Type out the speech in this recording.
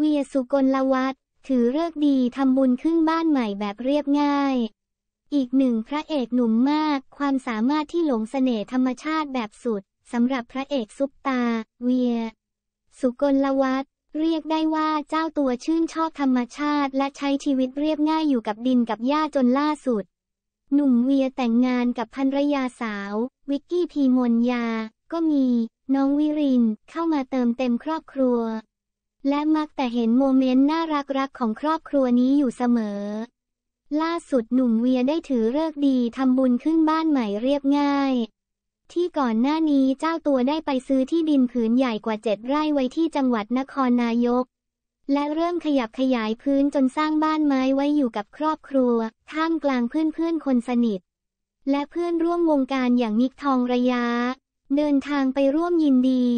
เวียสุกลวัฒน์ถือเลิกดีทำบุญขึ้นบ้านใหม่แบบเรียบง่าย อีกหนึ่งพระเอกหนุ่มมาก ความสามารถที่หลงเสน่ห์ธรรมชาติแบบสุด สำหรับพระเอกซุปตา เวีย สุกลวัฒน์เรียกได้ว่าเจ้าตัวชื่นชอบธรรมชาติและใช้ชีวิตเรียบง่ายอยู่กับดินกับหญ้าจนล่าสุด หนุ่มเวียแต่งงานกับภรรยาสาว วิกกี้พีมนยาก็มี น้องวิรินเข้ามาเติมเต็มครอบครัวและมักแต่เห็นโมเมนต์น่ารักๆของครอบครัวนี้อยู่เสมอ ล่าสุดหนุ่มเวียได้ถือเลิกดีทำบุญขึ้นบ้านใหม่เรียบง่าย ที่ก่อนหน้านี้เจ้าตัวได้ไปซื้อที่ดินผืนใหญ่กว่าเจ็ดไร่ไว้ที่จังหวัดนครนายก และเริ่มขยับขยายพื้นจนสร้างบ้านไม้ไว้อยู่กับครอบครัว ท่ามกลางเพื่อนๆคนสนิท และเพื่อนร่วมวงการอย่างนิกทองระยะเดินทางไปร่วมยินดี